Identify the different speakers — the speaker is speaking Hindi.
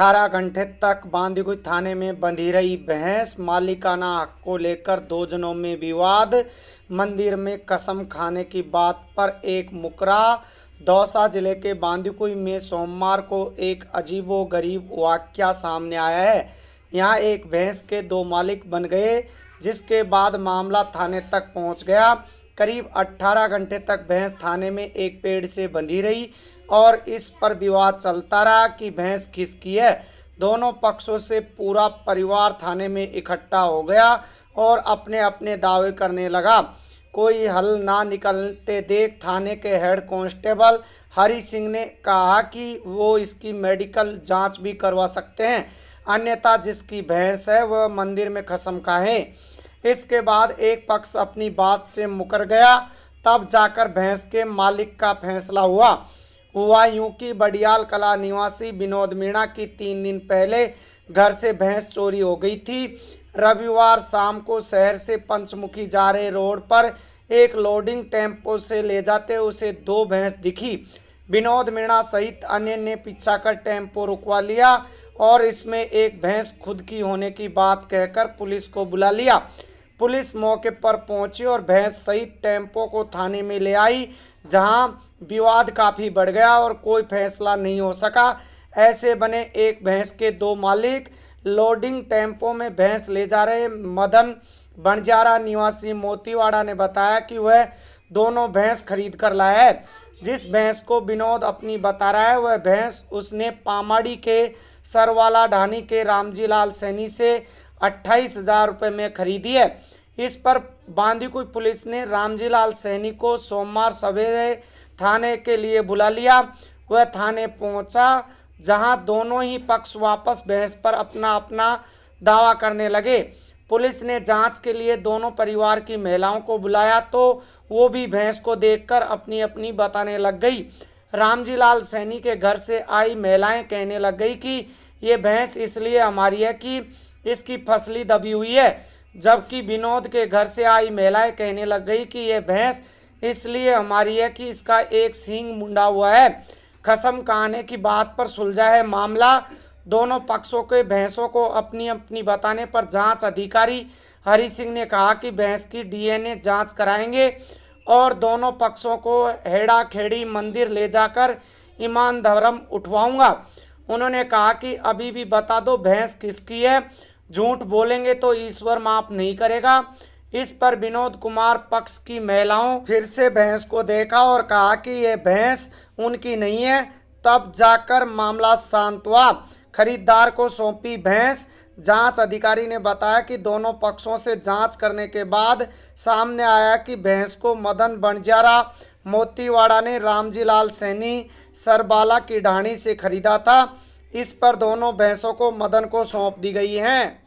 Speaker 1: 18 घंटे तक बांदीकुई थाने में बंधी रही भैंस मालिकाना हक को लेकर दो जनों में विवाद मंदिर में कसम खाने की बात पर एक मुकरा दौसा जिले के बांदीकुई में सोमवार को एक अजीबो गरीब वाक्य सामने आया है यहाँ एक भैंस के दो मालिक बन गए जिसके बाद मामला थाने तक पहुँच गया करीब 18 घंटे तक भैंस थाने में एक पेड़ से बंधी रही और इस पर विवाद चलता रहा कि भैंस किसकी है दोनों पक्षों से पूरा परिवार थाने में इकट्ठा हो गया और अपने अपने दावे करने लगा कोई हल ना निकलते देख थाने के हेड कांस्टेबल हरी सिंह ने कहा कि वो इसकी मेडिकल जांच भी करवा सकते हैं अन्यथा जिसकी भैंस है वह मंदिर में खसम का है इसके बाद एक पक्ष अपनी बात से मुकर गया तब जाकर भैंस के मालिक का फैसला हुआ हुआ यूं कि बडियाल कला निवासी विनोद मीणा की तीन दिन पहले घर से भैंस चोरी हो गई थी रविवार शाम को शहर से पंचमुखी जा रहे रोड पर एक लोडिंग टेम्पो से ले जाते उसे दो भैंस दिखी विनोद मीणा सहित अन्य ने पीछा कर टेम्पो रुकवा लिया और इसमें एक भैंस खुद की होने की बात कहकर पुलिस को बुला लिया पुलिस मौके पर पहुंची और भैंस सहित टेम्पो को थाने में ले आई जहां विवाद काफ़ी बढ़ गया और कोई फैसला नहीं हो सका ऐसे बने एक भैंस के दो मालिक लोडिंग टेम्पो में भैंस ले जा रहे मदन बंजारा निवासी मोतीवाड़ा ने बताया कि वह दोनों भैंस खरीद कर लाया है जिस भैंस को विनोद अपनी बता रहा है वह भैंस उसने पामाड़ी के सरवाला ढानी के रामजीलाल सैनी से अट्ठाईस हज़ार रुपये में खरीदी है इस पर बांदीकुई पुलिस ने रामजीलाल सैनी को सोमवार सवेरे थाने के लिए बुला लिया वह थाने पहुंचा जहां दोनों ही पक्ष वापस बहस पर अपना अपना दावा करने लगे पुलिस ने जांच के लिए दोनों परिवार की महिलाओं को बुलाया तो वो भी भैंस को देखकर अपनी अपनी बताने लग गई रामजी लाल सैनी के घर से आई महिलाएं कहने लग गई कि ये भैंस इसलिए हमारी है कि इसकी फसली दबी हुई है जबकि विनोद के घर से आई महिलाएं कहने लग गई कि यह भैंस इसलिए हमारी है कि इसका एक सींग मुंडा हुआ है खसम कहने की बात पर सुलझा है मामला दोनों पक्षों के भैंसों को अपनी अपनी बताने पर जांच अधिकारी हरि सिंह ने कहा कि भैंस की डीएनए जांच कराएंगे और दोनों पक्षों को हेड़ा खेड़ी मंदिर ले जाकर ईमान धर्म उठवाऊंगा उन्होंने कहा कि अभी भी बता दो भैंस किसकी है झूठ बोलेंगे तो ईश्वर माफ नहीं करेगा इस पर विनोद कुमार पक्ष की महिलाओं फिर से भैंस को देखा और कहा कि ये भैंस उनकी नहीं है तब जाकर मामला शांत हुआ खरीदार को सौंपी भैंस जांच अधिकारी ने बताया कि दोनों पक्षों से जांच करने के बाद सामने आया कि भैंस को मदन बंजारा मोतीवाड़ा ने रामजी लाल सैनी सरबाला की ढाणी से खरीदा था इस पर दोनों भैंसों को मदन को सौंप दी गई हैं